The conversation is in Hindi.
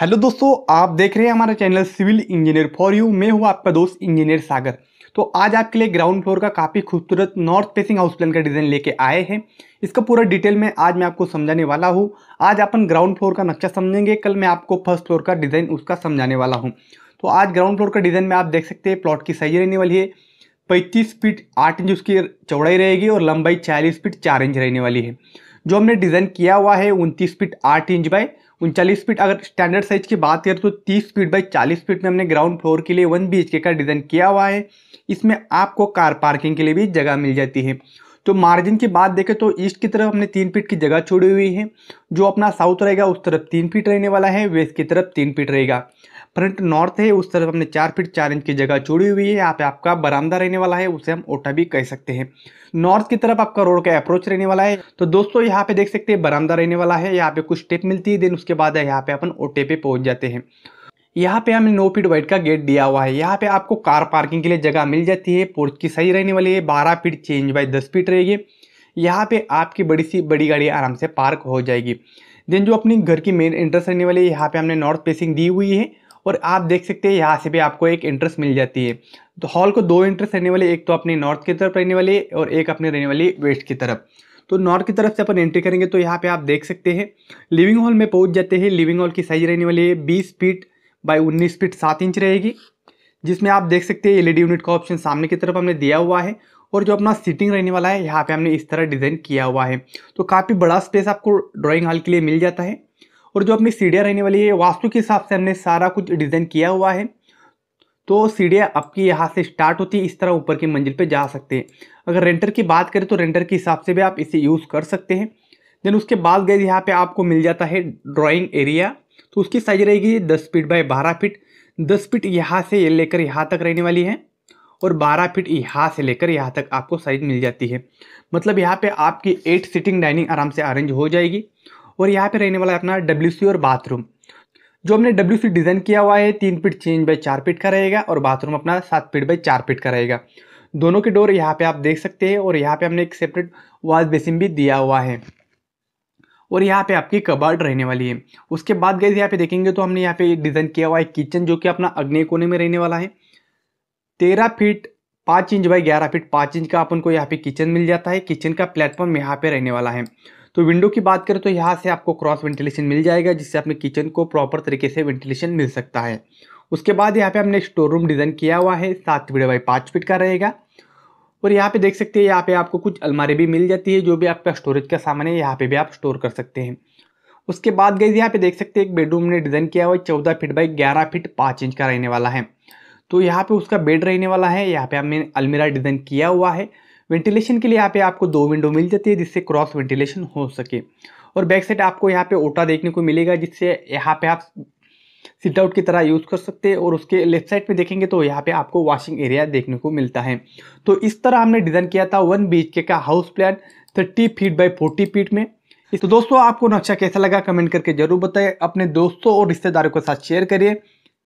हेलो दोस्तों आप देख रहे हैं हमारा channel civil engineer for you मैं हूँ आपका दोस्त इंजीनियर सागर तो आज आपके लिए ग्राउंड फ्लोर का काफ़ी खूबसूरत नॉर्थ फेसिंग हाउस प्लान का डिज़ाइन लेके आए हैं इसका पूरा डिटेल में आज मैं आपको समझाने वाला हूँ आज अपन ग्राउंड फ्लोर का नक्शा समझेंगे कल मैं आपको फर्स्ट फ्लोर का डिज़ाइन उसका समझाने वाला हूँ तो आज ग्राउंड फ्लोर का डिज़ाइन में आप देख सकते हैं प्लॉट की साइज रहने वाली है पैंतीस फीट आठ इंच उसकी चौड़ाई रहेगी और लंबाई चालीस फीट चार इंच रहने वाली है जो हमने डिज़ाइन किया हुआ है उनतीस फीट आठ इंच बाय उनचालीस फीट अगर स्टैंडर्ड साइज की बात करें तो तीस फीट बाई चालीस फीट में हमने ग्राउंड फ्लोर के लिए वन बी का डिज़ाइन किया हुआ है इसमें आपको कार पार्किंग के लिए भी जगह मिल जाती है तो मार्जिन की बात देखें तो ईस्ट की तरफ हमने तीन फीट की जगह छोड़ी हुई है जो अपना साउथ रहेगा उस तरफ तीन फीट रहने वाला है वेस्ट की तरफ तीन फीट रहेगा फ्रंट नॉर्थ है उस तरफ हमने चार फीट चार इंच की जगह छोड़ी हुई है यहाँ पे आपका बरामदा रहने वाला है उसे हम ओटा भी कह सकते हैं नॉर्थ की तरफ आपका रोड का अप्रोच रहने वाला है तो दोस्तों यहाँ पे देख सकते हैं बरामदा रहने वाला है यहाँ पे कुछ स्टेप मिलती है देन उसके बाद यहाँ पे अपन ओटे पे पहुँच जाते हैं यहाँ पे हमें नौ फीट वाइड का गेट दिया हुआ है यहाँ पे आपको कार पार्किंग के लिए जगह मिल जाती है पोर्च की सही रहने वाली है बारह फीट चेंज बाई दस फीट रहेगी यहाँ पे आपकी बड़ी सी बड़ी गाड़ी आराम से पार्क हो जाएगी देन जो अपनी घर की मेन एंट्रेंस रहने वाली है यहाँ पे हमने नॉर्थ फेसिंग दी हुई है और आप देख सकते हैं यहाँ से भी आपको एक एंट्रेंस मिल जाती है तो हॉल को दो एंट्रेंस रहने वाले एक तो अपने नॉर्थ की तरफ रहने वाली और एक अपने रहने वाली वेस्ट की तरफ तो नॉर्थ की तरफ से अपन एंट्री करेंगे तो यहाँ पे आप देख सकते हैं लिविंग हॉल में पहुँच जाते हैं लिविंग हॉल की साइज रहने वाली है बीस फीट बाई उन्नीस फीट सात इंच रहेगी जिसमें आप देख सकते हैं एलईडी यूनिट का ऑप्शन सामने की तरफ हमने दिया हुआ है और जो अपना सीटिंग रहने वाला है यहाँ पे हमने इस तरह डिज़ाइन किया हुआ है तो काफ़ी बड़ा स्पेस आपको ड्राइंग हॉल के लिए मिल जाता है और जो अपनी सीढ़ियाँ रहने वाली है वास्तु के हिसाब से हमने सारा कुछ डिज़ाइन किया हुआ है तो सीढ़ियाँ आपकी यहाँ से स्टार्ट होती है इस तरह ऊपर की मंजिल पर जा सकते हैं अगर रेंटर की बात करें तो रेंटर के हिसाब से भी आप इसे यूज़ कर सकते हैं देन उसके बाद गए यहाँ पे आपको मिल जाता है ड्राइंग एरिया तो उसकी साइज रहेगी दस फीट बाय बारह फीट दस फीट यहाँ से लेकर यहाँ तक रहने वाली है और 12 फीट यहाँ से लेकर यहाँ तक आपको साइज मिल जाती है मतलब यहाँ पे आपकी एट सीटिंग डाइनिंग आराम से अरेंज हो जाएगी और यहाँ पे रहने वाला है अपना डब्ल्यू और बाथरूम जो हमने डब्ल्यू डिज़ाइन किया हुआ है तीन फीट छः बाई चार फीट का रहेगा और बाथरूम अपना सात फीट बाई चार फीट का रहेगा दोनों के डोर यहाँ पे आप देख सकते हैं और यहाँ पे हमने एक सेपरेट वॉश बेसिन भी दिया हुआ है और यहाँ पे आपकी कबार्ड रहने वाली है उसके बाद गए यहाँ पे देखेंगे तो हमने यहाँ पे डिज़ाइन किया हुआ है किचन जो कि अपना अग्नि कोने में रहने वाला है तेरह फीट पाँच इंच बाई ग्यारह फीट पाँच इंच का अपन को यहाँ पे किचन मिल जाता है किचन का प्लेटफॉर्म यहाँ पे रहने वाला है तो विंडो की बात करें तो यहाँ से आपको क्रॉस वेंटिलेशन मिल जाएगा जिससे अपने किचन को प्रॉपर तरीके से वेंटिलेशन मिल सकता है उसके बाद यहाँ पे हमने स्टोर रूम डिज़ाइन किया हुआ है सात फीट बाई पाँच फीट का रहेगा और यहाँ पे देख सकते हैं यहाँ पे आपको कुछ अलमारी भी मिल जाती है जो भी आपका स्टोरेज का सामान है यहाँ पे भी आप स्टोर कर सकते हैं उसके बाद गई यहाँ पे देख सकते हैं एक बेडरूम ने डिज़ाइन किया हुआ है चौदह फीट बाई ग्यारह फीट पाँच इंच का रहने वाला है तो यहाँ पे उसका बेड रहने वाला है यहाँ पे हमने अलमीरा डिज़ाइन किया हुआ है वेंटिलेशन के लिए यहाँ पे आपको दो विंडो मिल जाती है जिससे क्रॉस वेंटिलेशन हो सके और बैक साइड आपको यहाँ पे ओटा देखने को मिलेगा जिससे यहाँ पे आप सिट आउट की तरह यूज़ कर सकते हैं और उसके लेफ्ट साइड पे देखेंगे तो यहाँ पे आपको वॉशिंग एरिया देखने को मिलता है तो इस तरह हमने डिज़ाइन किया था वन बी का house plan thirty feet by forty feet में तो दोस्तों आपको नक्शा कैसा लगा कमेंट करके जरूर बताएं अपने दोस्तों और रिश्तेदारों के साथ शेयर करिए